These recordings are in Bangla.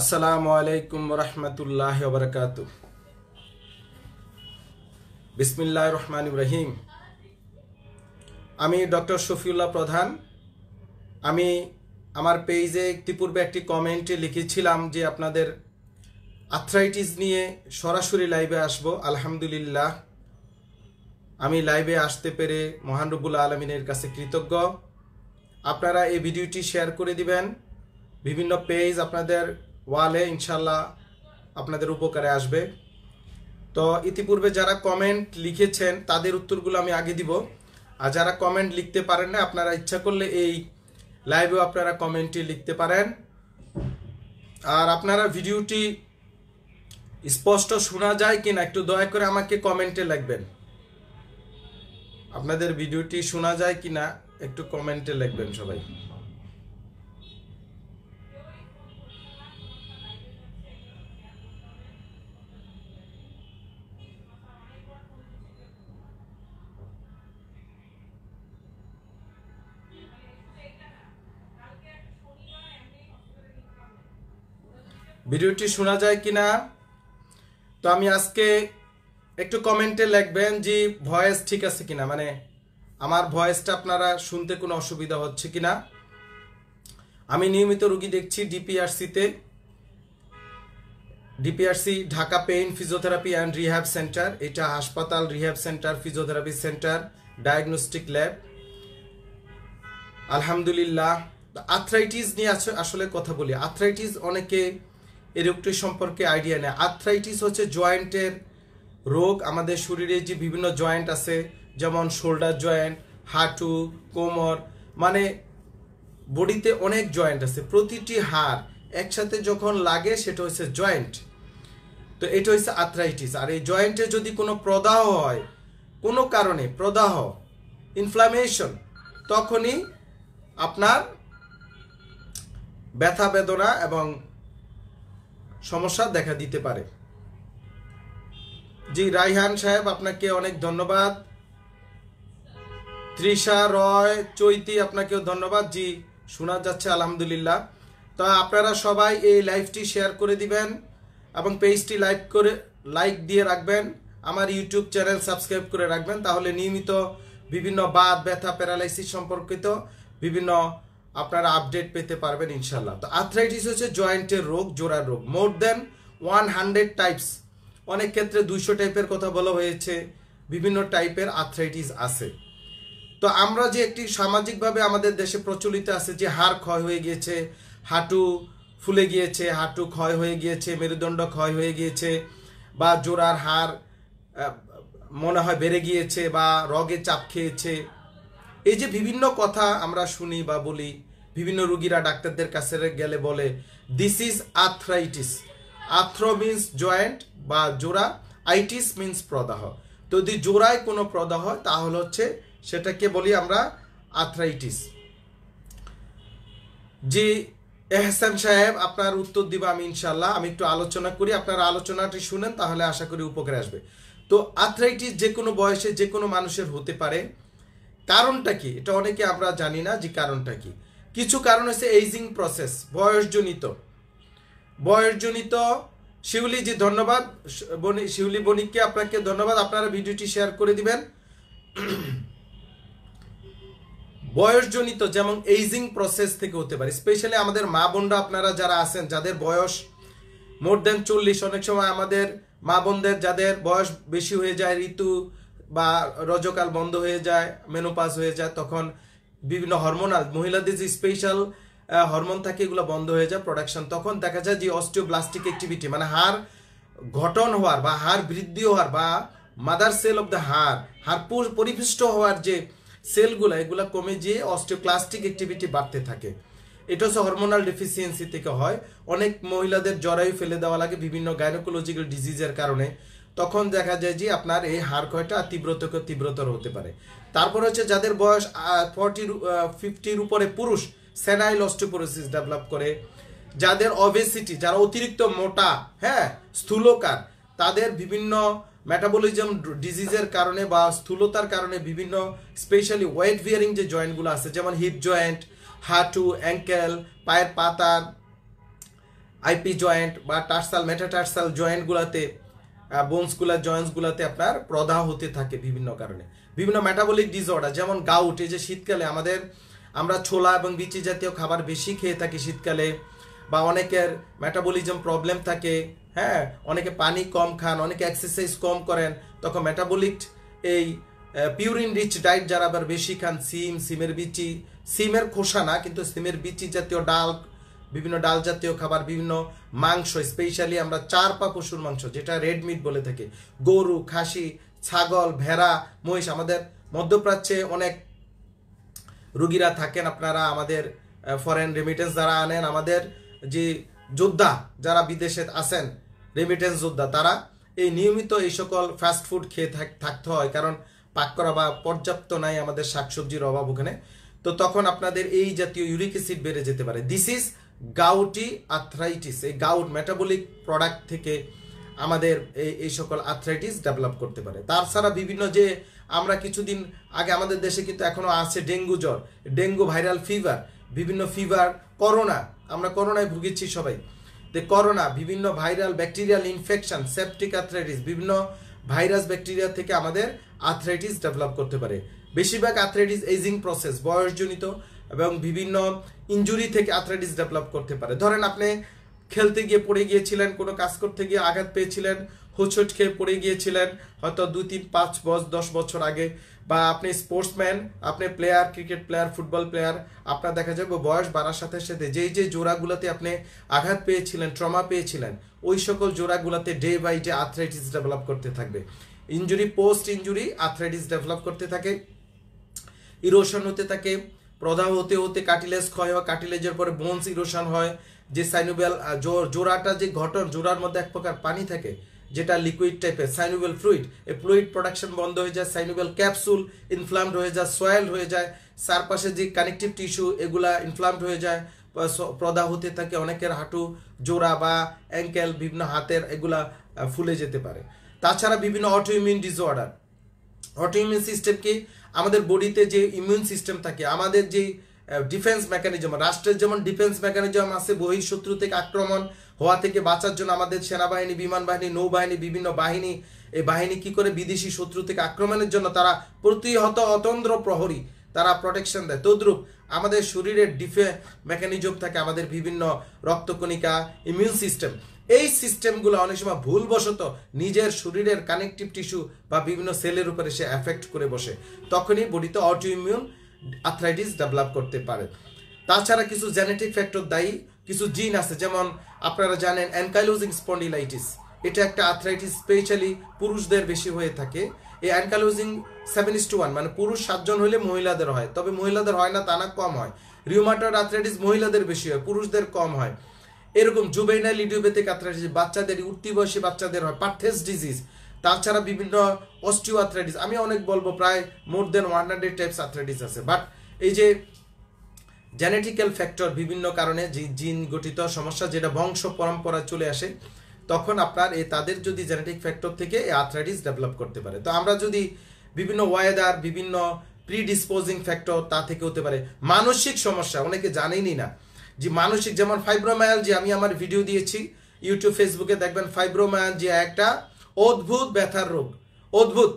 আসসালামু আলাইকুম রহমতুল্লাহ বরকাত বিসমিল্লাহ রহমান ইব্রাহিম আমি ডক্টর শফিউল্লাহ প্রধান আমি আমার পেজে একটি পূর্বে একটি কমেন্টে লিখেছিলাম যে আপনাদের আর্থ্রাইটিস নিয়ে সরাসরি লাইভে আসব আলহামদুলিল্লাহ আমি লাইভে আসতে পেরে মহান রব্বুল আলমিনের কাছে কৃতজ্ঞ আপনারা এই ভিডিওটি শেয়ার করে দিবেন বিভিন্ন পেজ আপনাদের ওয়ালে ইনশাল্লাহ আপনাদের উপকারে আসবে তো ইতিপূর্বে যারা কমেন্ট লিখেছেন তাদের উত্তরগুলো আমি আগে দিব আর যারা কমেন্ট লিখতে পারেন না আপনারা ইচ্ছা করলে এই লাইভেও আপনারা কমেন্টটি লিখতে পারেন আর আপনারা ভিডিওটি স্পষ্ট শোনা যায় কিনা একটু দয়া করে আমাকে কমেন্টে লিখবেন আপনাদের ভিডিওটি শোনা যায় কিনা একটু কমেন্টে লিখবেন সবাই ভিডিওটি শোনা যায় কি না তো আমি আজকে একটু কমেন্টে লিখবেন যে ভয়েস ঠিক আছে কিনা মানে আমার ভয়েসটা আপনারা শুনতে কোনো অসুবিধা হচ্ছে কিনা আমি নিয়মিত রুগী দেখছি ডিপিআরসিতে DPRC Dhaka pain physiotherapy and rehab centre এটা হাসপাতাল rehab centre physiotherapy centre diagnostic lab আলহামদুলিল্লাহ আর্থ্রাইটিস নিয়ে আসলে কথা বলি আর্থ্রাইটিস অনেকে এই রোগটির সম্পর্কে আইডিয়া নেয় আর্থ্রাইটিস হচ্ছে জয়েন্টের রোগ আমাদের শরীরে যে বিভিন্ন জয়েন্ট আছে যেমন শোল্ডার জয়েন্ট হাঁটু কোমর মানে বডিতে অনেক জয়েন্ট আছে প্রতিটি হাড় একসাথে যখন লাগে সেটা হচ্ছে জয়েন্ট তো এটা হচ্ছে আর্থ্রাইটিস আর এই জয়েন্টে যদি কোনো প্রদাহ হয় কোনো কারণে প্রদাহ ইনফ্লামেশন তখনই আপনার ব্যথা বেদনা এবং সমস্যা দেখা দিতে পারে জি রাইহান সাহেব আপনাকে অনেক ধন্যবাদ তৃষা রয় চৈতি আপনাকেও ধন্যবাদ জি শোনা যাচ্ছে আলহামদুলিল্লাহ তা আপনারা সবাই এই লাইভটি শেয়ার করে দিবেন এবং পেজটি লাইক করে লাইক দিয়ে রাখবেন আমার ইউটিউব চ্যানেল সাবস্ক্রাইব করে রাখবেন তাহলে নিয়মিত বিভিন্ন বাদ ব্যথা প্যারালাইসিস সম্পর্কিত বিভিন্ন আপনারা আপডেট পেতে পারবেন ইনশাল্লাহ তো আর্থ্রাইটিস হচ্ছে জয়েন্টের রোগ জোড়ার রোগ more than one hundred types অনেক ক্ষেত্রে দুইশো টাইপের কথা বলা হয়েছে বিভিন্ন টাইপের আর্থ্রাইটিস আছে তো আমরা যে একটি সামাজিকভাবে আমাদের দেশে প্রচলিত আছে যে হাড় ক্ষয় হয়ে গিয়েছে হাঁটু ফুলে গিয়েছে হাঁটু ক্ষয় হয়ে গিয়েছে মেরুদণ্ড ক্ষয় হয়ে গিয়েছে বা জোড়ার হাড় মনে হয় বেড়ে গিয়েছে বা রগে চাপ খেয়েছে এই যে বিভিন্ন কথা আমরা শুনি বা বলি বিভিন্ন রুগীরা ডাক্তারদের কাছে গেলে বলে this is arthritis arthro means joint বা জোড়া আইটিস মিন্স প্রদাহ তো যদি জোড়ায় কোনো প্রদাহ হয় তাহলে হচ্ছে সেটাকে বলি আমরা আর্থ্রাইটিস যে এহসান সাহেব আপনার উত্তর দিব আমি ইনশাল্লাহ আমি একটু আলোচনা করি আপনার আলোচনাটি শুনেন তাহলে আশা করি উপকারে আসবে তো আর্থ্রাইটিস যে কোনো বয়সে যে কোনো মানুষের হতে পারে কারণটা কি এটা অনেকে আমরা জানি না যে কারণটা কি কিছু কারণ হচ্ছে এইজিং প্রসেস বয়সজনিত বয়সজনিত শিউলি জি ধন্যবাদ শিউলি বণিককে আপনাকে ধন্যবাদ আপনারা ভিডিওটি শেয়ার করে দিবেন বয়সজনিত যেমন এইজিং প্রসেস থেকে হতে পারে স্পেশালি আমাদের মা বোনরা আপনারা যারা আছেন যাদের বয়স মোর দেন চল্লিশ অনেক সময় আমাদের মা বোনদের যাদের বয়স বেশি হয়ে যায় ঋতু বা রজকাল বন্ধ হয়ে যায় মেনোপাস হয়ে যায় তখন বিভিন্ন হরমোনাল মহিলাদের যে স্পেশাল হরমোন থাকে এগুলো বন্ধ হয়ে যায় প্রোডাকশন তখন দেখা যায় যে অস্টিওব্লাস্টিক অ্যাক্টিভিটি মানে হার ঘটন হওয়ার বা হার বৃদ্ধি হওয়ার বা মাদার সেল অফ দ্য হার হাড় পরিপৃষ্ট হওয়ার যে সেলগুলো এগুলো কমে যেয়ে অস্টিওক্লাস্টিক অ্যাক্টিভিটি বাড়তে থাকে এটা হচ্ছে হরমোনাল ডেফিসিয়েন্সি থেকে হয় অনেক মহিলাদের জরায়ু ফেলে দেওয়া লাগে বিভিন্ন গাইনোকোলজিক্যাল ডিজিজের কারণে তখন দেখা যায় যে আপনার এই হাড় ক্ষয়টা তীব্রতকে তীব্রতর হতে পারে তারপর হচ্ছে যাদের বয়স ফর্টির ফিফটির উপরে পুরুষ সেনাইল অস্টোপোরোসিস ডেভেলপ করে যাদের অবেসিটি যারা অতিরিক্ত মোটা হ্যাঁ স্থূলকার তাদের বিভিন্ন মেটাবলিজম ডিজিজের কারণে বা স্থূলতার কারণে বিভিন্ন স্পেশালি ওয়েট ভিয়ারিং যে জয়েন্টগুলো আছে যেমন হিপ জয়েন্ট হাঁটু অ্যাঙ্কেল পায়ের পাতার আইপি জয়েন্ট বা টার্সাল মেটাটার্সাল জয়েন্টগুলোতে বোনসগুলা জয়েন্টসগুলাতে আপনার প্রদাহ হতে থাকে বিভিন্ন কারণে বিভিন্ন মেটাবলিক ডিসঅর্ডার যেমন গাউট এই যে শীতকালে আমাদের আমরা ছোলা এবং বিচি জাতীয় খাবার বেশি খেয়ে থাকি শীতকালে বা অনেকের মেটাবলিজম প্রবলেম থাকে হ্যাঁ অনেকে পানি কম খান অনেকে এক্সারসাইজ কম করেন তখন মেটাবলিক এই পিউরিন রিচ ডায়েট যারা আবার বেশি খান সিম সিমের বিচি সিমের খোসা না কিন্তু সিমের বিচি জাতীয় ডাল বিভিন্ন ডাল জাতীয় খাবার বিভিন্ন মাংস স্পেশালি আমরা চার পা পশুর মাংস যেটা রেড মিট বলে থাকি গরু খাসি ছাগল ভেড়া মহিষ আমাদের মধ্যপ্রাচ্যে অনেক রুগীরা থাকেন আপনারা আমাদের ফরেন রেমিটেন্স যারা আনেন আমাদের যে যোদ্ধা যারা বিদেশে আসেন রেমিটেন্স যোদ্ধা তারা এই নিয়মিত এই সকল ফাস্টফুড খেয়ে থাকতে হয় কারণ পাক করা বা পর্যাপ্ত নাই আমাদের শাকসবজির অভাব ওখানে তো তখন আপনাদের এই জাতীয় ইউরিক অ্যাসিড বেড়ে যেতে পারে দিস ইজ গাউটি আর্থ্রাইটিস এই গাউট মেটাবলিক প্রোডাক্ট থেকে আমাদের এই এই সকল আর্থ্রাইটিস ডেভেলপ করতে পারে তাছাড়া বিভিন্ন যে আমরা কিছুদিন আগে আমাদের দেশে কিন্তু এখনও আছে ডেঙ্গু জ্বর ডেঙ্গু ভাইরাল ফিভার বিভিন্ন ফিভার করোনা আমরা করোনায় ভুগেছি সবাই যে করোনা বিভিন্ন viral bacterial infection septic arthritis বিভিন্ন ভাইরাস ব্যাকটেরিয়া থেকে আমাদের আর্থ্রাইটিস ডেভেলপ করতে পারে বেশিরভাগ আর্থ্রাইটিস এজিং প্রসেস বয়সজনিত এবং বিভিন্ন ইঞ্জুরি থেকে আর্থ্রাইটিস ডেভেলপ করতে পারে ধরেন আপনি খেলতে গিয়ে পড়ে গিয়েছিলেন কোনো কাজ করতে গিয়ে আঘাত পেয়েছিলেন হোঁচট খেয়ে পড়ে গিয়েছিলেন হয়তো দুই তিন পাঁচ বছর দশ বছর আগে বা আপনি স্পোর্টসম্যান আপনি player cricket player football player আপনার দেখা যাবে বয়স বাড়ার সাথে সাথে যেই যে জোড়াগুলোতে আপনি আঘাত পেয়েছিলেন ট্রমা পেয়েছিলেন ওই সকল জোড়াগুলোতে day by day arthritis develop করতে থাকবে injury post injury arthritis develop করতে থাকে ইরোশন হতে থাকে প্রদাহ হতে হতে কাটিলেজ ক্ষয় হয় কাটিলেজের পরে বোনস ইরোশন হয় যে সাইনোবিয়াল জোড়াটা যে ঘটন জোড়ার মধ্যে এক প্রকার পানি থাকে যেটা লিকুইড টাইপের সাইনুবেল ফ্লুইড এই ফ্লুইড প্রোডাকশন বন্ধ হয়ে যায় সাইনুবেল ক্যাপসুল ইনফ্লামড হয়ে যায় সয়েল হয়ে যায় চারপাশে যে কানেকটিভ টিস্যু এগুলা ইনফ্লামড হয়ে যায় প্রদাহ হতে থাকে অনেকের হাঁটু জোড়া বা অ্যাঙ্কেল বিভিন্ন হাতের এগুলা ফুলে যেতে পারে তাছাড়া বিভিন্ন অটোইমিউন ডিসঅর্ডার অটোইমিউন কি আমাদের বডিতে যে ইমিউন সিস্টেম থাকে আমাদের যে ডিফেন্স মেকানিজম রাষ্ট্রের যেমন ডিফেন্স মেকানিজম আছে বহিঃশত্রু থেকে আক্রমণ হওয়া থেকে বাঁচার জন্য আমাদের সেনাবাহিনী বিমান বাহিনী নৌবাহিনী বিভিন্ন বাহিনী এই বাহিনী কি করে বিদেশি শত্রু থেকে আক্রমণের জন্য তারা প্রতিহত অতন্দ্র প্রহরী তারা প্রোটেকশন দেয় তদ্রুপ আমাদের শরীরের ডিফে মেকানিজম থাকে আমাদের বিভিন্ন রক্তকণিকা ইমিউন সিস্টেম এই সিস্টেমগুলো অনেক সময় ভুলবশত নিজের শরীরের কানেকটিভ টিস্যু বা বিভিন্ন সেলের উপরে সে অ্যাফেক্ট করে বসে তখনই বডিতে অটোইমিউন আর্থ্রাইটিস ডেভেলপ করতে পারে তাছাড়া কিছু জেনেটিক ফ্যাক্টর দায়ী কিছু জিন আছে যেমন আপনারা জানেন অ্যানকাইলোজিং স্পন্ডিলাইটিস এটা একটা আর্থ্রাইটিস স্পেশালি পুরুষদের বেশি হয়ে থাকে এই ankylosing seven is to one মানে পুরুষ সাতজন হলে মহিলাদের হয় তবে মহিলাদের হয় না তা না কম হয় রিউমাটার আর্থ্রাইটিস মহিলাদের বেশি হয় পুরুষদের কম হয় এরকম জুবেনাইল ইডিওপ্যাথিক আর্থ্রাইটিস বাচ্চাদের উঠতি বয়সী বাচ্চাদের হয় পার্থেস ডিজিজ তাছাড়া বিভিন্ন অস্টিও আর্থ্রাইটিস আমি অনেক বলবো প্রায় more than one hundred types arthritis আছে বাট এই যে জেনেটিক্যাল ফ্যাক্টর বিভিন্ন কারণে জিন গঠিত সমস্যা যেটা বংশ পরম্পরা চলে আসে তখন আপনার এই তাদের যদি জেনেটিক ফ্যাক্টর থেকে এই আর্থ্রাইটিস ডেভেলপ করতে পারে তো আমরা যদি বিভিন্ন ওয়েদার বিভিন্ন প্রিডিসপোজিং ফ্যাক্টর তা থেকে হতে পারে মানসিক সমস্যা অনেকে জানেনই না যে মানসিক যেমন ফাইব্রোমায়ালজি আমি আমার ভিডিও দিয়েছি ইউটিউব ফেসবুকে দেখবেন ফাইব্রোমায়ালজি একটা অদ্ভুত ব্যথার রোগ অদ্ভুত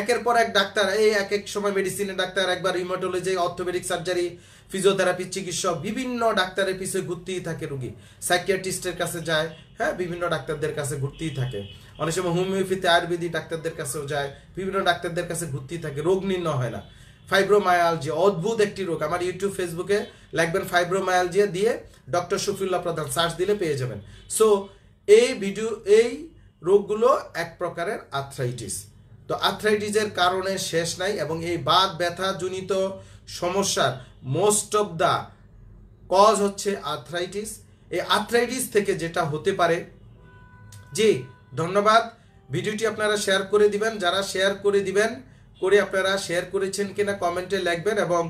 একের পর এক ডাক্তার এই এক এক সময় মেডিসিনের ডাক্তার একবার রিমোটোলজি অর্থোপেডিক সার্জারি ফিজিওথেরাপি চিকিৎসক বিভিন্ন ডাক্তারের পিছিয়ে ঘুরতেই থাকে রুগী সাইকিয়াট্রিস্টের কাছে যায় হ্যাঁ বিভিন্ন ডাক্তারদের কাছে ঘুরতেই থাকে অনেক সময় হোমিওপ্যাথি আয়ুর্বেদিক ডাক্তারদের কাছেও যায় বিভিন্ন ডাক্তারদের কাছে ঘুরতেই থাকে রোগ নির্ণয় হয় না ফাইব্রোমায়ালজি অদ্ভুত একটি রোগ আমার ইউটিউব ফেসবুকে লাগবেন ফাইব্রোমায়ালজিয়া দিয়ে ডক্টর শফিউল্লাহ প্রধান সার্চ দিলে পেয়ে যাবেন সো এই ভিডিও এই রোগগুলো এক প্রকারের আর্থ্রাইটিস তো আর্থ্রাইটিসের কারণে শেষ নাই এবং এই ব্যথা ব্যথাজনিত সমস্যার মোস্ট অফ দ্য কজ হচ্ছে আর্থ্রাইটিস এই আর্থ্রাইটিস থেকে যেটা হতে পারে জি ধন্যবাদ ভিডিওটি আপনারা শেয়ার করে দিবেন যারা শেয়ার করে দিবেন করে আপনারা শেয়ার করেছেন কিনা কমেন্টে লিখবেন এবং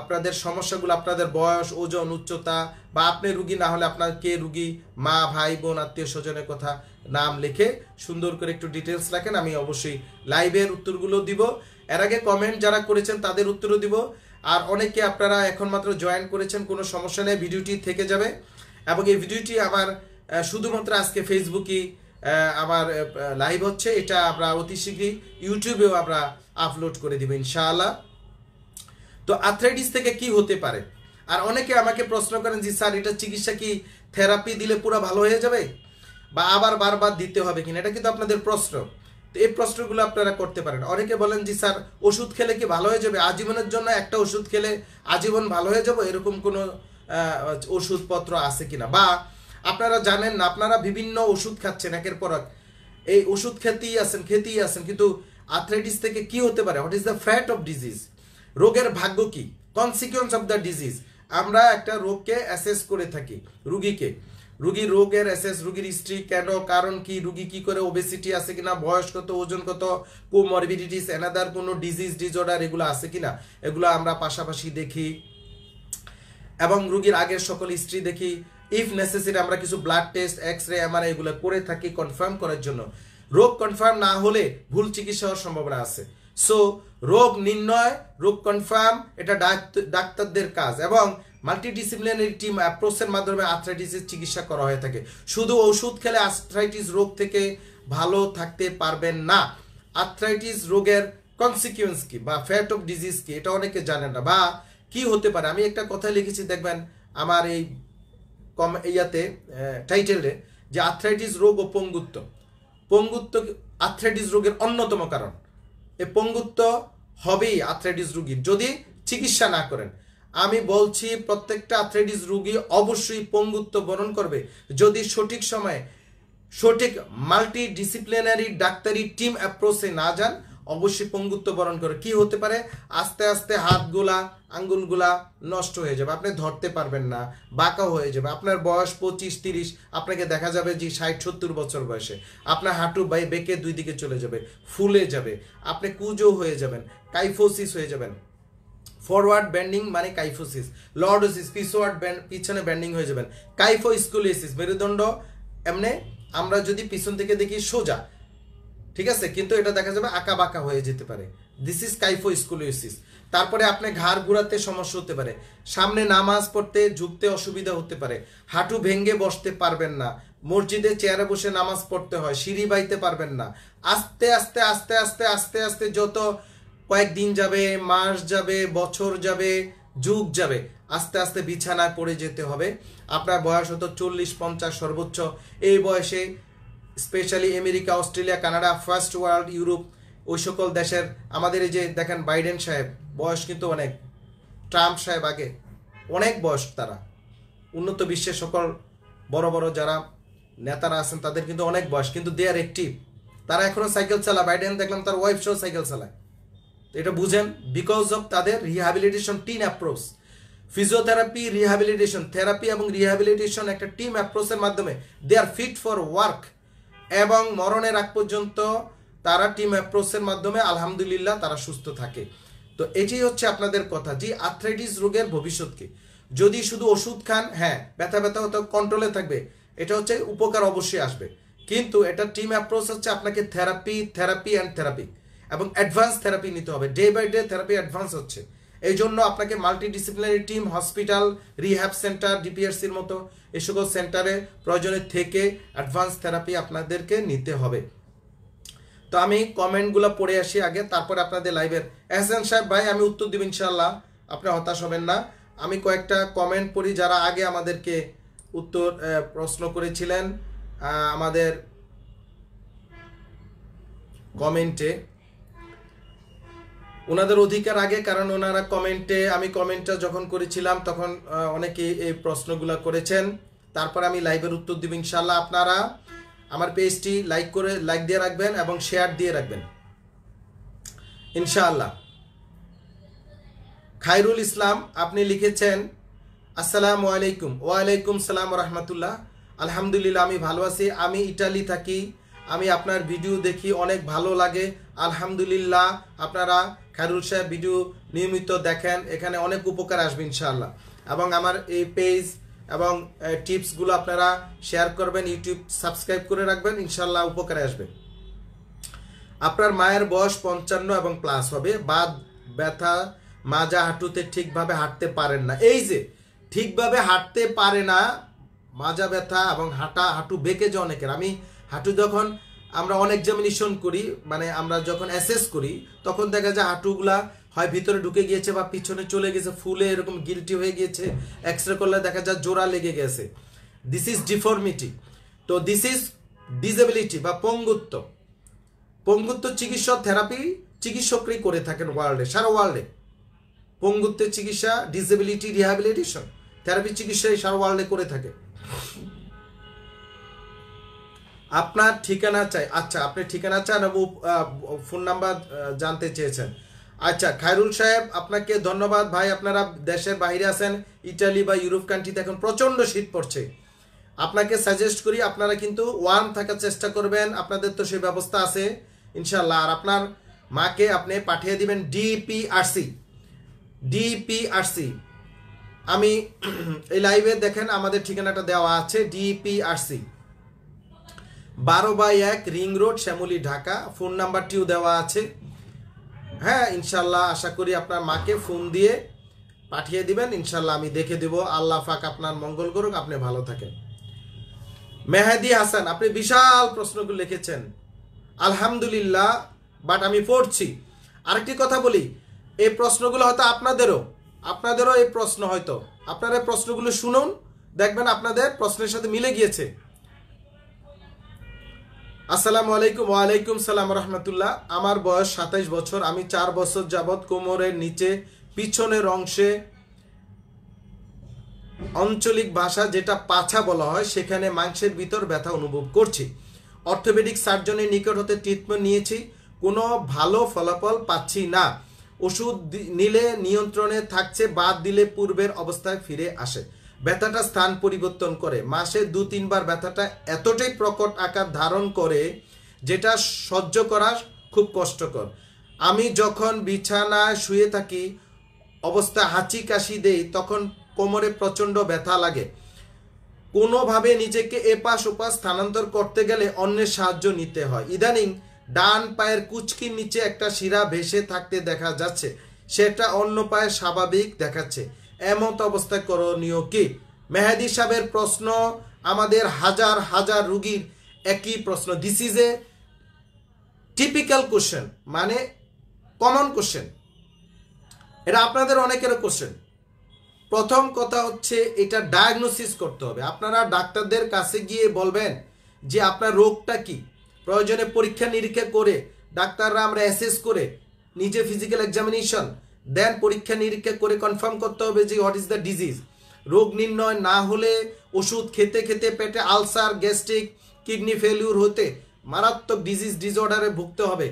আপনাদের সমস্যাগুলো আপনাদের বয়স ওজন উচ্চতা বা আপনি রুগী না হলে আপনার কে রুগী মা ভাই বোন আত্মীয় স্বজনের কথা নাম লিখে সুন্দর করে একটু ডিটেলস রাখেন আমি অবশ্যই লাইভের উত্তরগুলো দিব এর আগে কমেন্ট যারা করেছেন তাদের উত্তরও দিব আর অনেকে আপনারা এখন মাত্র জয়েন করেছেন কোনো সমস্যা নেই ভিডিওটি থেকে যাবে এবং এই ভিডিওটি আমার শুধুমাত্র আজকে ফেসবুকেই আমার লাইভ হচ্ছে এটা আমরা অতি শীঘ্রই ইউটিউবেও আমরা আপলোড করে দেবো ইনশাআল্লাহ তো আর্থ্রাইটিস থেকে কি হতে পারে আর অনেকে আমাকে প্রশ্ন করেন যে স্যার এটা চিকিৎসা কি থেরাপি দিলে পুরো ভালো হয়ে যাবে বা আবার বারবার দিতে হবে কিনা এটা কিন্তু আপনাদের প্রশ্ন তো এই প্রশ্নগুলো আপনারা করতে পারেন অনেকে বলেন যে স্যার ওষুধ খেলে কি ভালো হয়ে যাবে আজীবনের জন্য একটা ওষুধ খেলে আজীবন ভালো হয়ে যাবো এরকম কোনো ওষুধপত্র আছে কিনা বা আপনারা জানেন না আপনারা বিভিন্ন ওষুধ খাচ্ছেন একের পর এক এই ওষুধ খেতেই আছেন খেতেই আছেন কিন্তু আর্থ্রাইটিস থেকে কি হতে পারে what is the fate of disease রোগের ভাগ্য কি কনসিকুয়েন্স অফ দ্য ডিজিজ আমরা একটা রোগকে অ্যাসেস করে থাকি রুগীকে রুগীর রোগের অ্যাসেস রুগীর হিস্ট্রি কেন কারণ কি রুগী কি করে ওবেসিটি আছে কিনা বয়স কত ওজন কত কোমরবিডিটিস এনাদার কোনো ডিজিজ ডিজর্ডার এগুলো আছে কিনা এগুলো আমরা পাশাপাশি দেখি এবং রুগীর আগের সকল হিস্ট্রি দেখি ইফ নেসেসারি আমরা কিছু blood test X ray MRI এগুলো করে থাকি কনফার্ম করার জন্য রোগ কনফার্ম না হলে ভুল চিকিৎসা হওয়ার সম্ভাবনা আছে সো রোগ নির্ণয় রোগ কনফার্ম এটা ডাক্তারদের কাজ এবং মাল্টিডিসিপ্লিনারি টিম অ্যাপ্রোচের মাধ্যমে আর্থ্রাইটিসের চিকিৎসা করা হয়ে থাকে শুধু ওষুধ খেলে আর্থ্রাইটিস রোগ থেকে ভালো থাকতে পারবেন না আর্থ্রাইটিস রোগের কনসিকুয়েন্স কি বা ফ্যাট অফ ডিজিজ কি এটা অনেকে জানে না বা কি হতে পারে আমি একটা কথা লিখেছি দেখবেন আমার এই কম ইয়াতে টাইটেলে যে আর্থ্রাইটিস রোগ ও পঙ্গুত্ব পঙ্গুত্ব আর্থ্রাইটিস রোগের অন্যতম কারণ এ পঙ্গুত্ব হবেই আর্থ্রাইটিস রুগীর যদি চিকিৎসা না করেন আমি বলছি প্রত্যেকটা আর্থ্রাইটিস রুগী অবশ্যই পঙ্গুত্ব বরণ করবে যদি সঠিক সময়ে সঠিক মাল্টি ডিসিপ্লিনারি ডাক্তারি টিম অ্যাপ্রোচে না যান অবশ্যই পঙ্গুত্ব বরণ করে কি হতে পারে আস্তে আস্তে হাতগুলা আঙ্গুলগুলা নষ্ট হয়ে যাবে আপনি ধরতে পারবেন না বাঁকা হয়ে যাবে আপনার বয়স পঁচিশ তিরিশ আপনাকে দেখা যাবে যে ষাট সত্তর বছর বয়সে আপনার হাঁটু বাই বেঁকে দুই দিকে চলে যাবে ফুলে যাবে আপনি কুজো হয়ে যাবেন কাইফোসিস হয়ে যাবেন ফরওয়ার্ড ব্যান্ডিং মানে কাইফোসিস লর্ডোসিস পিসওয়ার্ড ব্যান্ড পিছনে ব্যান্ডিং হয়ে যাবেন কাইফো স্কুলিসিস মেরুদণ্ড এমনি আমরা যদি পিছন থেকে দেখি সোজা ঠিক আছে কিন্তু এটা দেখা যাবে আঁকা বাঁকা হয়ে যেতে পারে দিস ইজ কাইফো স্কুলিওসিস তারপরে আপনি ঘাড় ঘুরাতে সমস্যা হতে পারে সামনে নামাজ পড়তে ঝুঁকতে অসুবিধা হতে পারে হাঁটু ভেঙ্গে বসতে পারবেন না মসজিদে চেয়ারে বসে নামাজ পড়তে হয় সিঁড়ি বাইতে পারবেন না আস্তে আস্তে আস্তে আস্তে আস্তে আস্তে যত কয়েকদিন যাবে মাস যাবে বছর যাবে যুগ যাবে আস্তে আস্তে বিছানায় পড়ে যেতে হবে আপনার বয়স হতো চল্লিশ পঞ্চাশ সর্বোচ্চ এই বয়সে specially America Australia Canada first world Europe ওই সকল দেশের আমাদের এই যে দেখেন বাইডেন সাহেব বয়স কিন্তু অনেক ট্রাম্প সাহেব আগে অনেক বয়স তারা উন্নত বিশ্বের সকল বড় বড় যারা নেতারা আছেন তাদের কিন্তু অনেক বয়স কিন্তু দে আর অ্যাক্টিভ তারা এখনও সাইকেল চালায় বাইডেন দেখলাম তার ওয়াইফ সহ সাইকেল চালায় তো এটা বুঝেন বিকজ অফ তাদের rehabilitation team approach physiotherapy rehabilitation therapy এবং রিহ্যাবিলিটেশন একটা টিম অ্যাপ্রোচের মাধ্যমে they are fit for work এবং মরণের আগ পর্যন্ত তারা টিম অ্যাপ্রোচের মাধ্যমে আলহামদুলিল্লাহ তারা সুস্থ থাকে তো এটাই হচ্ছে আপনাদের কথা যে আর্থ্রাইটিস রোগের ভবিষ্যৎকে যদি শুধু ওষুধ খান হ্যাঁ ব্যথা ব্যথা হয়তো কন্ট্রোলে থাকবে এটা হচ্ছে উপকার অবশ্যই আসবে কিন্তু এটা টিম অ্যাপ্রোচ হচ্ছে আপনাকে থেরাপি থেরাপি অ্যান্ড থেরাপি এবং অ্যাডভান্স থেরাপি নিতে হবে day by day therapy advance হচ্ছে এই জন্য আপনাকে multidisciplinary team hospital rehab centre ডিপিআরসির মতো এসব সেন্টারে প্রয়োজনে থেকে অ্যাডভান্স থেরাপি আপনাদেরকে নিতে হবে তো আমি কমেন্টগুলো পড়ে আসি আগে তারপরে আপনাদের লাইভের এহসান সাহেব ভাই আমি উত্তর দিব ইনশাল্লাহ আপনি হতাশ হবেন না আমি কয়েকটা কমেন্ট পড়ি যারা আগে আমাদেরকে উত্তর প্রশ্ন করেছিলেন আমাদের কমেন্টে ওনাদের অধিকার আগে কারণ ওনারা কমেন্টে আমি কমেন্টটা যখন করেছিলাম তখন অনেকে এই প্রশ্নগুলো করেছেন তারপর আমি লাইভের উত্তর দিব ইনশাল্লাহ আপনারা আমার পেজটি লাইক করে লাইক দিয়ে রাখবেন এবং শেয়ার দিয়ে রাখবেন ইনশাআল্লাহ খায়রুল ইসলাম আপনি লিখেছেন আসসালামু আলাইকুম ওয়ালাইকুম সালাম রহমতুল্লাহ আলহামদুলিল্লাহ আমি ভালো আছি আমি ইটালি থাকি আমি আপনার ভিডিও দেখি অনেক ভালো লাগে আলহামদুলিল্লাহ আপনারা খায়রুল সাহেব ভিডিও নিয়মিত দেখেন এখানে অনেক উপকার আসবে ইনশাআল্লাহ এবং আমার এই পেজ এবং টিপসগুলো আপনারা শেয়ার করবেন ইউটিউব সাবস্ক্রাইব করে রাখবেন ইনশাল্লাহ উপকারে আসবে আপনার মায়ের বয়স পঞ্চান্ন এবং প্লাস হবে বাদ ব্যথা মাজা হাঁটুতে ঠিকভাবে হাঁটতে পারেন না এই যে ঠিকভাবে হাঁটতে পারে না মাজা ব্যথা এবং হাঁটা হাঁটু বেঁকে যে অনেকের আমি হাঁটু যখন আমরা অন এক্সামিনেশন করি মানে আমরা যখন অ্যাসেস করি তখন দেখা যায় হাঁটুগুলা হয় ভিতরে ঢুকে গিয়েছে বা পিছনে চলে গেছে ফুলে এরকম গিলটি হয়ে গিয়েছে এক্স রে করলে দেখা যায় জোড়া লেগে গেছে দিস ইজ ডিফর্মিটি তো দিস ইজ ডিজেবিলিটি বা পঙ্গুত্ব পঙ্গুত্ব চিকিৎসা থেরাপি চিকিৎসকরাই করে থাকেন ওয়ার্ল্ডে সারা ওয়ার্ল্ডে পঙ্গুত্বের চিকিৎসা ডিসেবিলিটি রিহ্যাবিলিটেশন থেরাপি চিকিৎসাই সারা ওয়ার্ল্ডে করে থাকে আপনার ঠিকানা চাই আচ্ছা আপনি ঠিকানা চান এবং ফোন নাম্বার জানতে চেয়েছেন আচ্ছা খায়রুল সাহেব আপনাকে ধন্যবাদ ভাই আপনারা দেশের বাইরে আছেন ইটালি বা ইউরোপ কান্ট্রিতে এখন প্রচণ্ড শীত পড়ছে আপনাকে সাজেস্ট করি আপনারা কিন্তু ওয়ার্ম থাকার চেষ্টা করবেন আপনাদের তো সেই ব্যবস্থা আছে ইনশাল্লাহ আর আপনার মাকে আপনি পাঠিয়ে দিবেন ডিপিআরসি ডিপিআরসি আমি এই লাইভে দেখেন আমাদের ঠিকানাটা দেওয়া আছে ডিপিআরসি বারো বাই এক ring road Shyamoli Dhaka phone নাম্বারটিও দেওয়া আছে হ্যাঁ ইনশাল্লাহ আশা করি আপনার মাকে ফোন দিয়ে পাঠিয়ে দিবেন ইনশাল্লাহ আমি দেখে দেব আল্লাহ ফাক আপনার মঙ্গল করুক আপনি ভালো থাকেন মেহেদি হাসান আপনি বিশাল প্রশ্নগুলো লিখেছেন আলহামদুলিল্লাহ বাট আমি পড়ছি আরেকটি কথা বলি এই প্রশ্নগুলো হয়তো আপনাদেরও আপনাদেরও এই প্রশ্ন হয়তো আপনারা প্রশ্নগুলো শুনুন দেখবেন আপনাদের প্রশ্নের সাথে মিলে গিয়েছে আসসালামু আলাইকুম ওয়ালাইকুম সালাম রহমতুল্লাহ আমার বয়স সাতাইশ বছর আমি চার বছর যাবৎ কোমরের নিচে পিছনের অংশে আঞ্চলিক ভাষা যেটা পাছা বলা হয় সেখানে মাংসের ভিতর ব্যথা অনুভব করছি অর্থোপেডিক সার্জনের নিকট হতে ট্রিটমেন্ট নিয়েছি কোনো ভালো ফলাফল পাচ্ছি না ওষুধ নিলে নিয়ন্ত্রণে থাকছে বাদ দিলে পূর্বের অবস্থায় ফিরে আসে ব্যথাটা স্থান পরিবর্তন করে মাসে দু তিনবার ব্যথাটা এতটাই প্রকট আকার ধারণ করে যেটা সহ্য করা খুব কষ্টকর আমি যখন বিছানায় শুয়ে থাকি অবস্থা হাঁচি কাশি দেই তখন কোমরে প্রচণ্ড ব্যথা লাগে কোনোভাবে নিজেকে এপাশ ওপাশ স্থানান্তর করতে গেলে অন্যের সাহায্য নিতে হয় ইদানিং ডান পায়ের কুচকির নিচে একটা শিরা ভেসে থাকতে দেখা যাচ্ছে সেটা অন্য পায়ে স্বাভাবিক দেখাচ্ছে এমত অবস্থা করণীয় কি মেহেদি সাহেবের প্রশ্ন আমাদের হাজার হাজার রুগীর একই প্রশ্ন this is a typical question মানে কমন কোশ্চেন এটা আপনাদের অনেকের কোশ্চেন প্রথম কথা হচ্ছে এটা ডায়াগনোসিস করতে হবে আপনারা ডাক্তারদের কাছে গিয়ে বলবেন যে আপনার রোগটা কি প্রয়োজনে পরীক্ষা নিরীক্ষা করে ডাক্তাররা আমরা অ্যাসেস করে নিজে ফিজিক্যাল এক্সামিনেশন দেন পরীক্ষা নিরীক্ষা করে কনফার্ম করতে হবে যে হোয়াট ইজ দ্য ডিজিজ রোগ নির্ণয় না হলে ওষুধ খেতে খেতে পেটে আলসার গ্যাস্ট্রিক কিডনি ফেলিউর হতে মারাত্মক ডিজিজ ডিসঅর্ডারে ভুগতে হবে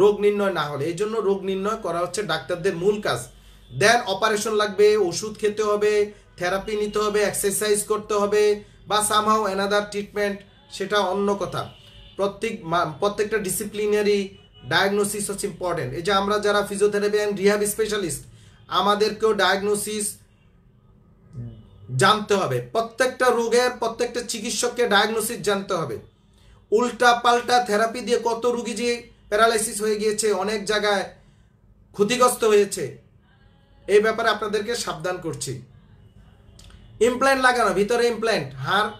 রোগ নির্ণয় না হলে এই জন্য রোগ নির্ণয় করা হচ্ছে ডাক্তারদের মূল কাজ দেন অপারেশন লাগবে ওষুধ খেতে হবে থেরাপি নিতে হবে এক্সারসাইজ করতে হবে বা সামহাও অ্যানাদার ট্রিটমেন্ট সেটা অন্য কথা প্রত্যেক প্রত্যেকটা ডিসিপ্লিনারি ডায়াগনোসিস হচ্ছে ইম্পর্টেন্ট এই যে আমরা যারা ফিজিওথেরাপি অ্যান্ড রিহাব স্পেশালিস্ট আমাদেরকেও ডায়াগনোসিস জানতে হবে প্রত্যেকটা রোগের প্রত্যেকটা চিকিৎসককে ডায়াগনোসিস জানতে হবে উল্টা পাল্টা থেরাপি দিয়ে কত রুগী যে প্যারালাইসিস হয়ে গিয়েছে অনেক জায়গায় ক্ষতিগ্রস্ত হয়েছে এই ব্যাপারে আপনাদেরকে সাবধান করছি ইমপ্ল্যান্ট লাগানো ভিতরে ইমপ্ল্যান্ট হাড়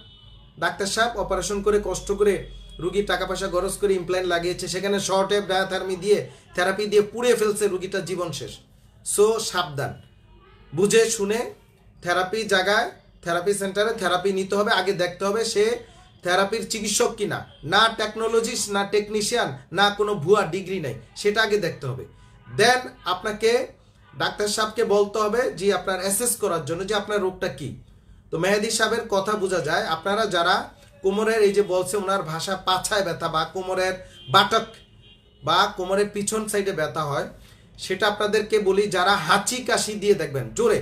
ডাক্তার সাহেব অপারেশন করে কষ্ট করে রুগীর টাকা পয়সা গরজ করে ইমপ্ল্যান্ট লাগিয়েছে সেখানে শর্টেপ ডায়াথার্মি দিয়ে থেরাপি দিয়ে পুড়িয়ে ফেলছে রুগীটার জীবন শেষ সো সাবধান বুঝে শুনে থেরাপি জায়গায় থেরাপি সেন্টারে থেরাপি নিতে হবে আগে দেখতে হবে সে থেরাপির চিকিৎসক কিনা না টেকনোলজিস্ট না টেকনিশিয়ান না কোনো ভুয়া ডিগ্রি নাই সেটা আগে দেখতে হবে দেন আপনাকে ডাক্তার সাহেবকে বলতে হবে যে আপনার অ্যাসেস করার জন্য যে আপনার রোগটা কি তো মেহেদি সাহেবের কথা বোঝা যায় আপনারা যারা কোমরের এই যে বলছে ওনার ভাষা পাছায় ব্যথা বা কোমরের বাটক বা কোমরের পিছন সাইডে ব্যথা হয় সেটা আপনাদেরকে বলি যারা হাঁচি কাশি দিয়ে দেখবেন জোরে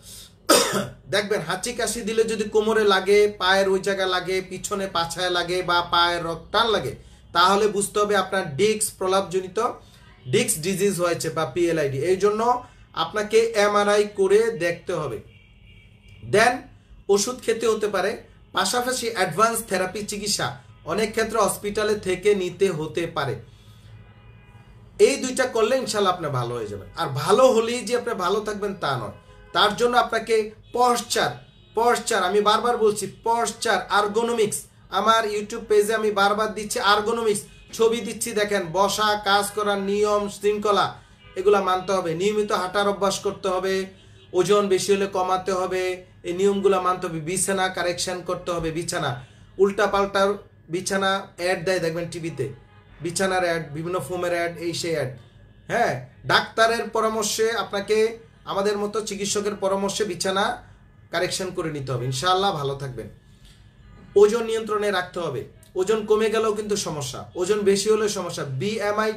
দেখবেন হাঁচি কাশি দিলে যদি কোমরে লাগে পায়ের ওই জায়গা লাগে পিছনে পাছায় লাগে বা পায়ের রক্তান লাগে তাহলে বুঝতে হবে আপনার ডিক্স প্রলাপজনিত ডিক্স ডিজিজ হয়েছে বা পিএলআইডি এই জন্য আপনাকে এমআরআই করে দেখতে হবে দেন ওষুধ খেতে হতে পারে পাশাপাশি অ্যাডভান্স থেরাপি চিকিৎসা অনেক ক্ষেত্রে হসপিটালে থেকে নিতে হতে পারে এই দুইটা করলে ইনশাল্লাহ আপনি ভালো হয়ে যাবেন আর ভালো হলেই যে আপনি ভালো থাকবেন তা নয় তার জন্য আপনাকে পশ্চার পশ্চার আমি বারবার বলছি পশ্চার আর্গোনমিক্স আমার ইউটিউব পেজে আমি বারবার দিচ্ছি আর্গোনমিক্স ছবি দিচ্ছি দেখেন বসা কাজ করার নিয়ম শৃঙ্খলা এগুলা মানতে হবে নিয়মিত হাঁটার অভ্যাস করতে হবে ওজন বেশি হলে কমাতে হবে এই নিয়মগুলো মানতে হবে বিছানা কারেকশান করতে হবে বিছানা উল্টা পাল্টার বিছানা অ্যাড দেয় দেখবেন টিভিতে বিছানার অ্যাড বিভিন্ন ফোমের অ্যাড এই সেই অ্যাড হ্যাঁ ডাক্তারের পরামর্শে আপনাকে আমাদের মতো চিকিৎসকের পরামর্শে বিছানা কারেকশন করে নিতে হবে ইনশাআল্লাহ ভালো থাকবেন ওজন নিয়ন্ত্রণে রাখতে হবে ওজন কমে গেলেও কিন্তু সমস্যা ওজন বেশি হলে সমস্যা বিএমআই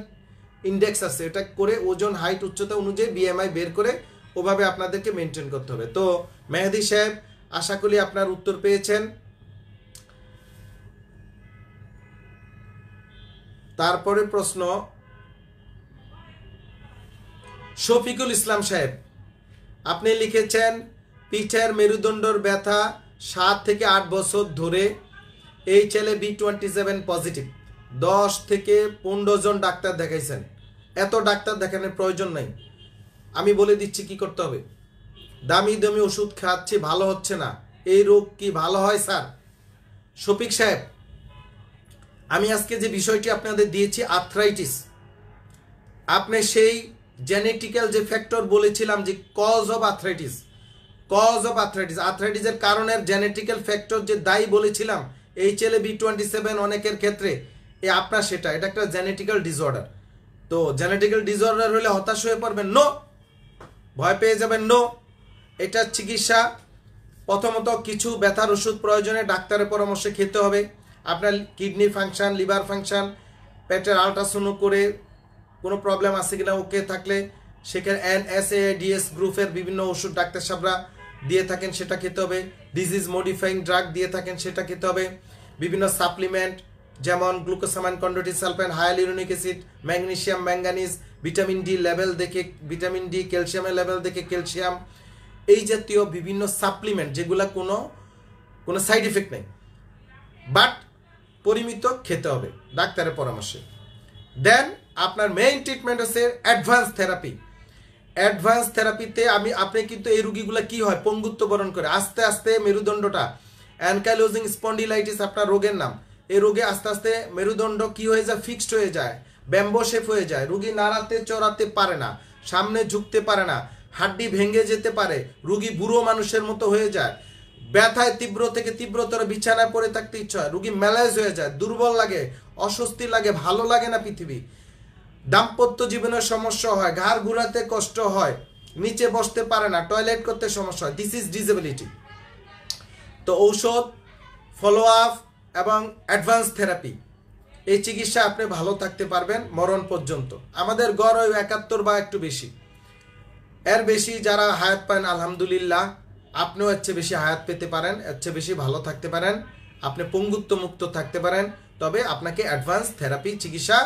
ইন্ডেক্স আছে এটা করে ওজন হাইট উচ্চতা অনুযায়ী বিএমআই বের করে ওভাবে আপনাদেরকে মেনটেন করতে হবে তো মেহেদি সাহেব আশা করি আপনার উত্তর পেয়েছেন তারপরে প্রশ্ন শফিকুল ইসলাম সাহেব আপনি লিখেছেন পিঠের মেরুদণ্ডর ব্যথা সাত থেকে আট বছর ধরে এই ছেলে বি টোয়েন্টি সেভেন পজিটিভ দশ থেকে পনেরো জন ডাক্তার দেখাইছেন এত ডাক্তার দেখানোর প্রয়োজন নাই আমি বলে দিচ্ছি কি করতে হবে দামি দামি ওষুধ খাচ্ছি ভালো হচ্ছে না এই রোগ কি ভালো হয় স্যার শফিক সাহেব আমি আজকে যে বিষয়টি আপনাদের দিয়েছি আর্থরাইটিস আপনি সেই জেনেটিক্যাল যে ফ্যাক্টর বলেছিলাম যে cause of arthritis cause of arthritis আর্থরাইটিসের কারণের জেনেটিক্যাল ফ্যাক্টর যে দায়ী বলেছিলাম H L B twenty seven অনেকের ক্ষেত্রে এ আপনার সেটা এটা একটা জেনেটিক্যাল ডিসঅর্ডার তো জেনেটিক্যাল ডিসঅর্ডার হলে হতাশ হয়ে পড়বেন নো ভয় পেয়ে যাবেন নো এটা চিকিৎসা প্রথমত কিছু ব্যথার ওষুধ প্রয়োজনে ডাক্তারের পরামর্শে খেতে হবে আপনার কিডনি ফাংশান লিভার ফাংশান পেটের আলট্রাসাউন্ড করে কোনো প্রবলেম আছে কিনা ওকে থাকলে সেখানে এন এস এ ডিএস গ্রুপের বিভিন্ন ওষুধ ডাক্তার সাহেবরা দিয়ে থাকেন সেটা খেতে হবে ডিজিজ মডিফাইং ড্রাগ দিয়ে থাকেন সেটা খেতে হবে বিভিন্ন সাপ্লিমেন্ট যেমন glucosamine chondroitin sulphate hyaluronic acid magnesium manganese vitamin D level দেখে ভিটামিন ডি ক্যালসিয়ামের লেভেল দেখে ক্যালসিয়াম এই জাতীয় বিভিন্ন সাপ্লিমেন্ট যেগুলো কোনো কোনো সাইড ইফেক্ট নেই বাট পরিমিত খেতে হবে ডাক্তারের পরামর্শে দেন আপনার মেইন ট্রিটমেন্ট হচ্ছে অ্যাডভান্স থেরাপি অ্যাডভান্স থেরাপিতে আমি আপনি কিন্তু এই রুগীগুলো কি হয় পঙ্গুত্ব বরণ করে আস্তে আস্তে মেরুদণ্ডটা অ্যানকাইলোজিং স্পন্ডিলাইটিস আপনার রোগের নাম এই রোগে আস্তে আস্তে মেরুদণ্ড কি হয়ে যায় ফিক্সড হয়ে যায় ব্যাম্বো হয়ে যায় রুগী নাড়াতে চড়াতে পারে না সামনে ঝুঁকতে পারে না হাড্ডি ভেঙে যেতে পারে রুগী বুড়ো মানুষের মতো হয়ে যায় ব্যথায় তীব্র থেকে তীব্রতর বিছানায় পড়ে থাকতে ইচ্ছা হয় রুগী ম্যালেজ হয়ে যায় দুর্বল লাগে অস্বস্তি লাগে ভালো লাগে না পৃথিবী দাম্পত্য জীবনের সমস্যা হয় ঘাড় ঘুরাতে কষ্ট হয় নিচে বসতে পারে না টয়লেট করতে সমস্যা হয় দিস ইজ ডিজেবিলিটি তো ঔষধ ফলো আপ এবং অ্যাডভান্স থেরাপি এই চিকিৎসা আপনি ভালো থাকতে পারবেন মরণ পর্যন্ত আমাদের গড় ওই একাত্তর বা একটু বেশি এর বেশি যারা হায়াত পান আলহামদুলিল্লাহ আপনিও এর বেশি হায়াত পেতে পারেন এর চেয়ে বেশি ভালো থাকতে পারেন আপনি পঙ্গুত্ব মুক্ত থাকতে পারেন তবে আপনাকে অ্যাডভান্স থেরাপি চিকিৎসা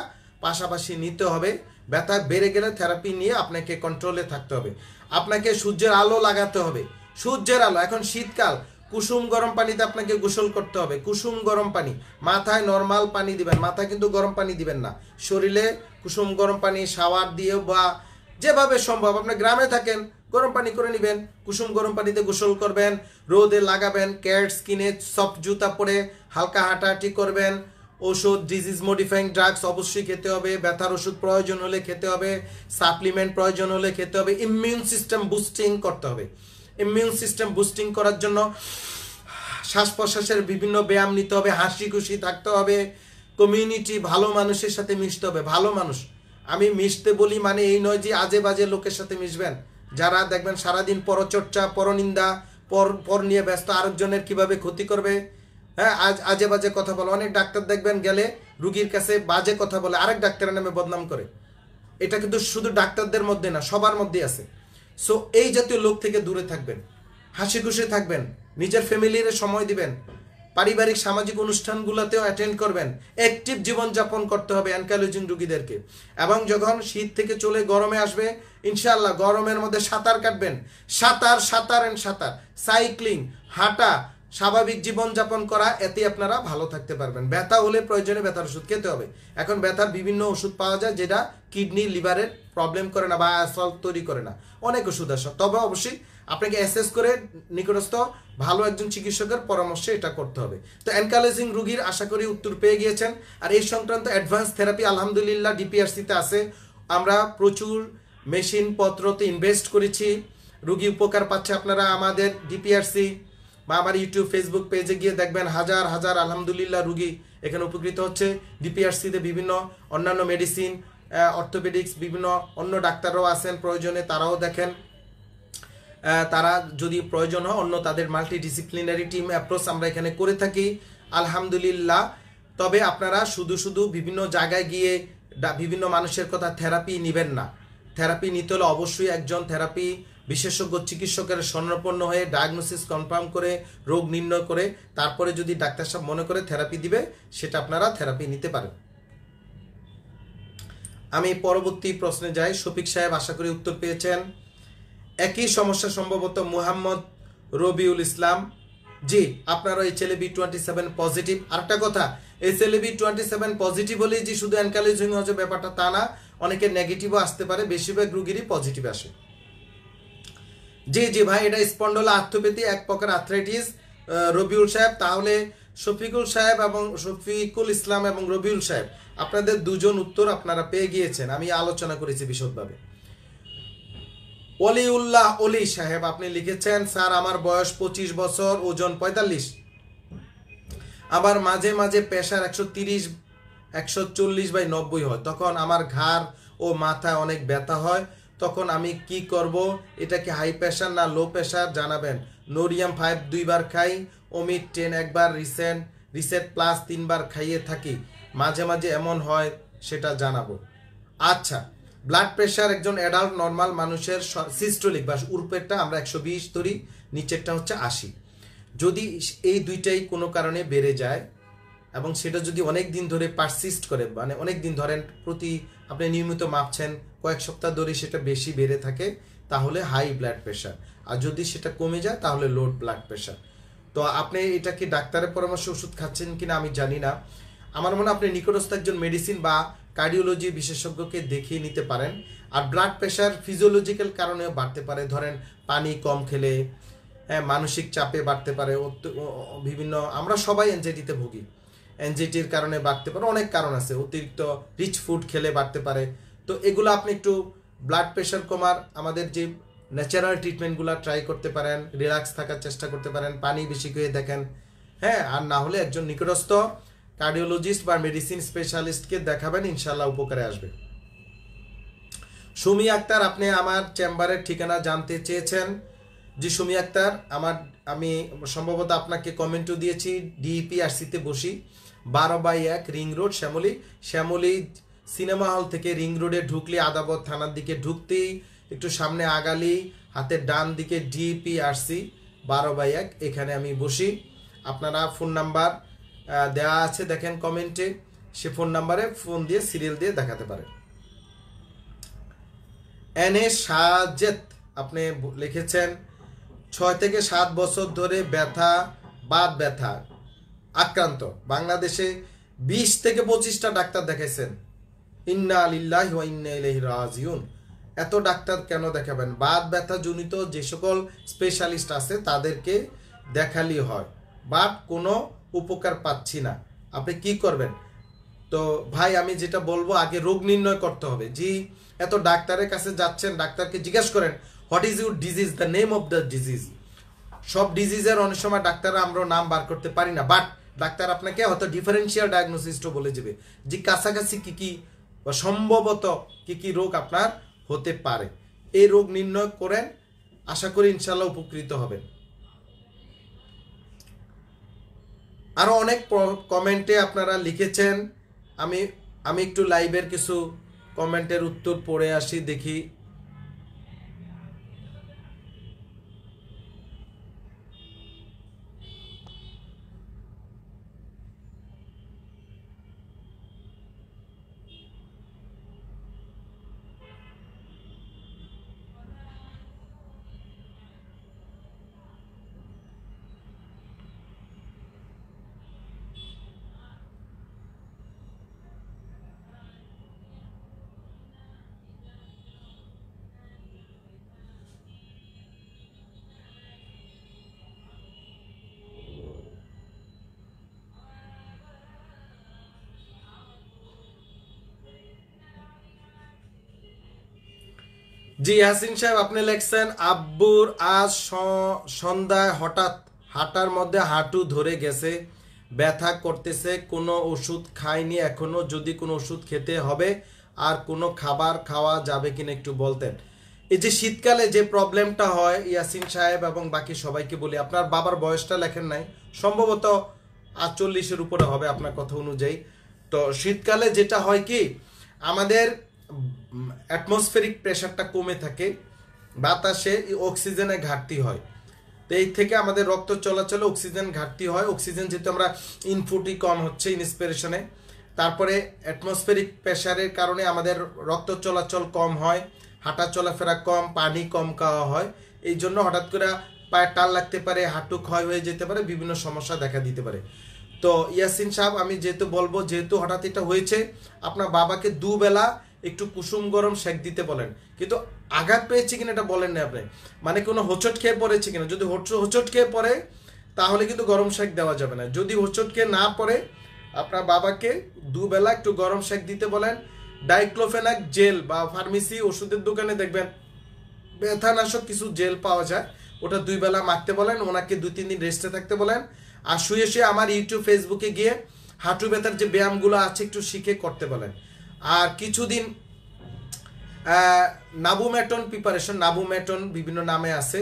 পাশাপাশি নিতে হবে ব্যথা বেড়ে গেলে থেরাপি নিয়ে আপনাকে কন্ট্রোলে থাকতে হবে আপনাকে সূর্যের আলো লাগাতে হবে সূর্যের আলো এখন শীতকাল কুসুম গরম পানিতে আপনাকে গোসল করতে হবে কুসুম গরম পানি মাথায় নর্মাল পানি দিবেন মাথায় কিন্তু গরম পানি দিবেন না শরীরে কুসুম গরম পানি শাওয়ার দিয়ে বা যেভাবে সম্ভব আপনি গ্রামে থাকেন গরম পানি করে নেবেন কুসুম গরম পানিতে গোসল করবেন রোদে লাগাবেন ক্যাটস কিনে সফট জুতা পরে হালকা হাঁটাহাঁটি করবেন ওষুধ ডিজিজ মডিফাইং ড্রাগস অবশ্যই খেতে হবে ব্যথার ওষুধ প্রয়োজন হলে খেতে হবে সাপ্লিমেন্ট প্রয়োজন হলে খেতে হবে ইমিউন সিস্টেম বুস্টিং করতে হবে ইমিউন সিস্টেম বুস্টিং করার জন্য শ্বাস প্রশ্বাসের বিভিন্ন ব্যায়াম নিতে হবে হাসি খুশি থাকতে হবে কমিউনিটি ভালো মানুষের সাথে মিশতে হবে ভালো মানুষ আমি মিশতে বলি মানে এই নয় যে আজে বাজে লোকের সাথে মিশবেন যারা দেখবেন সারাদিন পরচর্চা পরনিন্দা পর পর নিয়ে ব্যস্ত আরেকজনের কিভাবে ক্ষতি করবে হ্যাঁ আজ আজে বাজে কথা বলে অনেক ডাক্তার দেখবেন গেলে রুগীর কাছে বাজে কথা বলে আরেক ডাক্তারের নামে বদনাম করে এটা কিন্তু শুধু ডাক্তারদের মধ্যে না সবার মধ্যে আছে সো এই জাতীয় লোক থেকে দূরে থাকবেন হাসি খুশি থাকবেন নিজের ফ্যামিলির সময় দিবেন পারিবারিক সামাজিক অনুষ্ঠানগুলোতেও অ্যাটেন্ড করবেন অ্যাক্টিভ জীবনযাপন করতে হবে অ্যানকালোজিন রুগীদেরকে এবং যখন শীত থেকে চলে গরমে আসবে ইনশাল্লাহ গরমের মধ্যে সাঁতার কাটবেন সাঁতার সাঁতার অ্যান্ড সাঁতার সাইক্লিং হাঁটা স্বাভাবিক জীবনযাপন করা এতে আপনারা ভালো থাকতে পারবেন ব্যথা হলে প্রয়োজনে ব্যথার ওষুধ খেতে হবে এখন ব্যথার বিভিন্ন ওষুধ পাওয়া যায় যেটা কিডনি লিভারের প্রবলেম করে না বা অ্যাসল্ট তৈরি করে না অনেক ওষুধ আসা তবে অবশ্যই আপনাকে অ্যাসেস করে নিকটস্থ ভালো একজন চিকিৎসকের পরামর্শে এটা করতে হবে তো এনকারেজিং রুগীর আশা করি উত্তর পেয়ে গিয়েছেন আর এই সংক্রান্ত অ্যাডভান্স থেরাপি আলহামদুলিল্লাহ ডিপিআরসিতে আছে আমরা প্রচুর মেশিন পত্রতে ইনভেস্ট করেছি রুগী উপকার পাচ্ছে আপনারা আমাদের ডিপিআরসি বা আমার ইউটিউব ফেসবুক পেজে গিয়ে দেখবেন হাজার হাজার আলহামদুলিল্লাহ রুগী এখানে উপকৃত হচ্ছে ডিপিআরসিতে বিভিন্ন অন্যান্য মেডিসিন অর্থোপেডিক্স বিভিন্ন অন্য ডাক্তাররাও আছেন প্রয়োজনে তারাও দেখেন তারা যদি প্রয়োজন হয় অন্য তাদের মাল্টিডিসিপ্লিনারি টিম অ্যাপ্রোচ আমরা এখানে করে থাকি আলহামদুলিল্লাহ তবে আপনারা শুধু শুধু বিভিন্ন জায়গায় গিয়ে বিভিন্ন মানুষের কথা থেরাপি নেবেন না থেরাপি নিতে হলে অবশ্যই একজন থেরাপি বিশেষজ্ঞ চিকিৎসকের স্বর্ণপন্ন হয়ে ডায়াগনোসিস কনফার্ম করে রোগ নির্ণয় করে তারপরে যদি ডাক্তার সাহেব মনে করে থেরাপি দিবে সেটা আপনারা থেরাপি নিতে পারেন আমি পরবর্তী প্রশ্নে যাই শফিক সাহেব আশা করি উত্তর পেয়েছেন একই সমস্যা সম্ভবত মুহাম্মদ রবিউল ইসলাম জি আপনার ওই ছেলে বি টোয়েন্টি সেভেন পজিটিভ আরেকটা কথা এই ছেলে বি টোয়েন্টি সেভেন পজিটিভ হলেই যে শুধু এনকারেজিং হচ্ছে ব্যাপারটা তা না অনেকে নেগেটিভও আসতে পারে বেশিরভাগ রুগীরই পজিটিভ আসে জি জি ভাই এটা স্পন্ডল আর্থোপ্যাথি এক প্রকার আর্থ্রাইটিস রবিউল সাহেব তাহলে শফিকুল সাহেব এবং শফিকুল ইসলাম এবং রবিউল সাহেব আপনাদের দুজন উত্তর আপনারা পেয়ে গিয়েছেন আমি আলোচনা করেছি বিশদভাবে অলিউল্লাহ অলি সাহেব আপনি লিখেছেন স্যার আমার বয়স পঁচিশ বছর ওজন পঁয়তাল্লিশ আবার মাঝে মাঝে প্রেশার একশো তিরিশ একশো চল্লিশ বাই নব্বই হয় তখন আমার ঘাড় ও মাথায় অনেক ব্যথা হয় তখন আমি কি করব এটা কি হাই প্রেশার না লো প্রেশার জানাবেন নোরিয়াম ফাইভ দুইবার খাই অমিত টেন একবার রিসেন্ট রিসেট প্লাস তিনবার খাইয়ে থাকি মাঝে মাঝে এমন হয় সেটা জানাবো আচ্ছা ব্লাড প্রেশার একজন অ্যাডাল্ট নর্মাল মানুষের সিস্টোলিক বা উরুপেরটা আমরা একশো বিশ ধরি নিচেরটা হচ্ছে আশি যদি এই দুইটাই কোনো কারণে বেড়ে যায় এবং সেটা যদি অনেক দিন ধরে পারসিস্ট করে মানে অনেক দিন ধরেন প্রতি আপনি নিয়মিত মাপছেন কয়েক সপ্তাহ ধরে সেটা বেশি বেড়ে থাকে তাহলে হাই ব্লাড প্রেশার আর যদি সেটা কমে যায় তাহলে লো ব্লাড প্রেশার তো আপনি এটাকে ডাক্তারের পরামর্শ ওষুধ খাচ্ছেন কিনা আমি জানি না আমার মনে আপনি নিকটস্থ একজন মেডিসিন বা কার্ডিওলজি বিশেষজ্ঞকে দেখিয়ে নিতে পারেন আর ব্লাড প্রেশার ফিজিওলজিক্যাল কারণে বাড়তে পারে ধরেন পানি কম খেলে হ্যাঁ মানসিক চাপে বাড়তে পারে বিভিন্ন আমরা সবাই এনজাইটিতে ভুগি এনজাইটির কারণে বাড়তে পারে অনেক কারণ আছে অতিরিক্ত রিচ ফুড খেলে বাড়তে পারে তো এগুলো আপনি একটু ব্লাড প্রেশার কমার আমাদের যে ন্যাচারাল ট্রিটমেন্টগুলো ট্রাই করতে পারেন রিল্যাক্স থাকার চেষ্টা করতে পারেন পানি বেশি খেয়ে দেখেন হ্যাঁ আর না হলে একজন নিকটস্থ কার্ডিওলজিস্ট বা মেডিসিন স্পেশালিস্টকে দেখাবেন ইনশাল্লাহ উপকারে আসবে সুমি আক্তার আপনি আমার চেম্বারের ঠিকানা জানতে চেয়েছেন জি সুমি আক্তার আমার আমি সম্ভবত আপনাকে কমেন্টও দিয়েছি ডিইপিআরসিতে e বসি বারো বাই এক ring road Shyamoli Shyamoli cinema hall থেকে রিং রোডে ঢুকলে আদাবত থানার দিকে ঢুকতেই একটু সামনে আগালি হাতে ডান দিকে ডিপিআরসি e বারো বাই এক এখানে আমি বসি আপনারা ফোন নাম্বার দেওয়া আছে দেখেন কমেন্টে সে ফোন নাম্বারে ফোন দিয়ে সিরিয়াল দিয়ে দেখাতে পারে এন এ সাজেত আপনি লিখেছেন ছয় থেকে সাত বছর ধরে ব্যথা বাত ব্যথা আক্রান্ত বাংলাদেশে বিশ থেকে পঁচিশটা ডাক্তার দেখাইছেন ইন্না আলিল্লাহ ইন্না এত ডাক্তার কেন দেখাবেন বাত ব্যথা জনিত যে সকল স্পেশালিস্ট আছে তাদেরকে দেখালি হয় বাট কোনো উপকার পাচ্ছি না আপনি কি করবেন তো ভাই আমি যেটা বলবো আগে রোগ নির্ণয় করতে হবে জি এত ডাক্তারের কাছে যাচ্ছেন ডাক্তারকে জিজ্ঞেস করেন what is your disease the name of the disease সব ডিজিজের অনেক সময় ডাক্তাররা আমরা নাম বার করতে পারি না বাট ডাক্তার আপনাকে হয়তো ডিফারেন্সিয়াল ডায়াগনোসিসও বলে যাবে যে কাছাকাছি কী কী বা সম্ভবত কী কী রোগ আপনার হতে পারে এই রোগ নির্ণয় করেন আশা করি ইনশাল্লাহ উপকৃত হবেন আরও অনেক কমেন্টে আপনারা লিখেছেন আমি আমি একটু লাইভের কিছু কমেন্টের উত্তর পড়ে আসি দেখি জি ইয়াসিন সাহেব আপনি লেখছেন আব্বুর আজ সন্ধ্যায় হঠাৎ হাঁটার মধ্যে হাঁটু ধরে গেছে ব্যথা করতেছে কোনো ওষুধ খাইনি এখনও যদি কোনো ওষুধ খেতে হবে আর কোনো খাবার খাওয়া যাবে কিনা একটু বলতেন এই যে শীতকালে যে প্রবলেমটা হয় ইয়াসিন সাহেব এবং বাকি সবাইকে বলি আপনার বাবার বয়সটা লেখেন নাই সম্ভবত আটচল্লিশের উপরে হবে আপনার কথা অনুযায়ী তো শীতকালে যেটা হয় কি আমাদের অ্যাটমসফেরিক প্রেশারটা কমে থাকে বাতাসে অক্সিজেনে ঘাটতি হয় তো এই থেকে আমাদের রক্ত চলাচলে অক্সিজেন ঘাটতি হয় অক্সিজেন যেহেতু আমরা ইনফুটই কম হচ্ছে ইনস্পিরেশনে তারপরে অ্যাটমসফেরিক প্রেশারের কারণে আমাদের রক্ত চলাচল কম হয় হাঁটা চলাফেরা কম পানি কম খাওয়া হয় এই জন্য হঠাৎ করে পায়ে টাল লাগতে পারে হাঁটু ক্ষয় হয়ে যেতে পারে বিভিন্ন সমস্যা দেখা দিতে পারে তো ইয়াসিন সাহেব আমি যেহেতু বলবো যেহেতু হঠাৎ এটা হয়েছে আপনার বাবাকে দুবেলা একটু কুসুম গরম সেক দিতে বলেন কিন্তু আঘাত পেয়েছে কিনা এটা বলেন না আপনি মানে কোনো হোঁচট খেয়ে পড়েছে কিনা যদি হোঁচট খেয়ে পড়ে তাহলে কিন্তু গরম সেক দেওয়া যাবে না যদি হোঁচট খেয়ে না পড়ে আপনার বাবাকে দুবেলা একটু গরম সেক দিতে বলেন ডাইক্লোফেনাক জেল বা ফার্মেসি ওষুধের দোকানে দেখবেন ব্যথানাশক কিছু জেল পাওয়া যায় ওটা দুই বেলা মাখতে বলেন ওনাকে দুই তিন দিন রেস্টে থাকতে বলেন আর শুয়ে শুয়ে আমার ইউটিউব ফেসবুকে গিয়ে হাঁটু ব্যথার যে ব্যায়ামগুলো আছে একটু শিখে করতে বলেন আর কিছুদিন নাবুম্যাটন প্রিপারেশন নাবুম্যাটন বিভিন্ন নামে আছে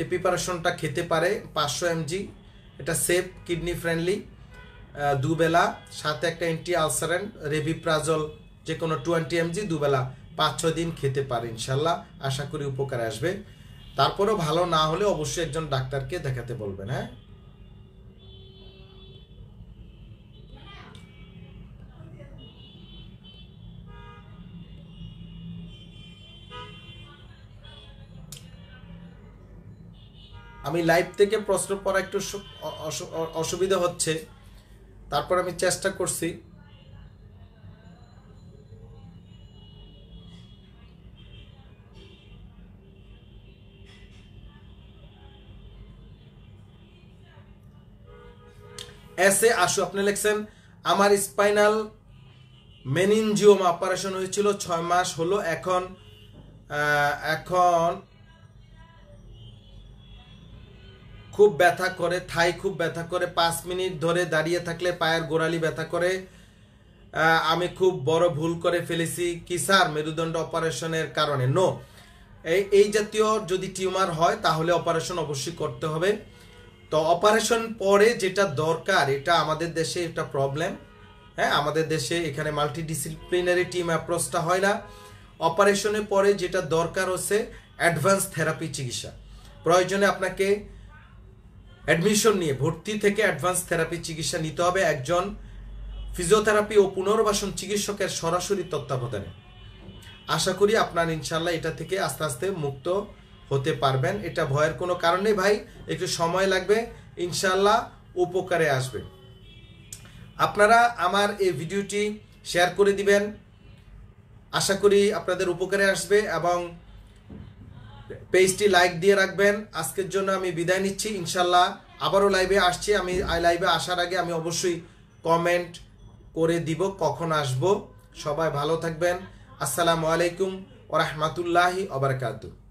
এই প্রিপারেশনটা খেতে পারে পাঁচশো এমজি এটা সেফ কিডনি ফ্রেন্ডলি দুবেলা সাথে একটা অ্যান্টি আলসারেন রেভিপ্রাজল যে কোনো টোয়েন্টি এমজি দুবেলা পাঁচ ছয় দিন খেতে পারে ইনশাল্লাহ আশা করি উপকার আসবে তারপরেও ভালো না হলে অবশ্যই একজন ডাক্তারকে দেখাতে বলবেন হ্যাঁ আমি লাইভ থেকে প্রশ্ন পড়া একটু অসুবিধা হচ্ছে তারপর আমি চেষ্টা করছি এসে এ আপনি লিখছেন আমার স্পাইনাল মেনিনজিওম অপারেশন হয়েছিল ছয় মাস হলো এখন এখন খুব ব্যথা করে থাই খুব ব্যথা করে পাঁচ মিনিট ধরে দাঁড়িয়ে থাকলে পায়ের গোড়ালি ব্যথা করে আমি খুব বড় ভুল করে ফেলেছি কি স্যার মেরুদণ্ড অপারেশনের কারণে নো এই এই জাতীয় যদি টিউমার হয় তাহলে অপারেশন অবশ্যই করতে হবে তো অপারেশন পরে যেটা দরকার এটা আমাদের দেশে একটা প্রবলেম হ্যাঁ আমাদের দেশে এখানে মাল্টিডিসিপ্লিনারি টিম অ্যাপ্রোচটা হয় না অপারেশনের পরে যেটা দরকার হচ্ছে অ্যাডভান্স থেরাপি চিকিৎসা প্রয়োজনে আপনাকে অ্যাডমিশন নিয়ে ভর্তি থেকে অ্যাডভান্স থেরাপি চিকিৎসা নিতে হবে একজন ফিজিওথেরাপি ও পুনর্বাসন চিকিৎসকের সরাসরি তত্ত্বাবধানে আশা করি আপনার ইনশাল্লাহ এটা থেকে আস্তে আস্তে মুক্ত হতে পারবেন এটা ভয়ের কোনো কারণে ভাই একটু সময় লাগবে ইনশাল্লাহ উপকারে আসবে আপনারা আমার এই ভিডিওটি শেয়ার করে দিবেন আশা করি আপনাদের উপকারে আসবে এবং পেজটি লাইক দিয়ে রাখবেন আজকের জন্য আমি বিদায় নিচ্ছি ইনশাল্লাহ আবারও লাইভে আসছি আমি লাইভে আসার আগে আমি অবশ্যই কমেন্ট করে দিব কখন আসব সবাই ভালো থাকবেন আসসালামু আলাইকুম ওরহমতুল্লাহি অবরকাতু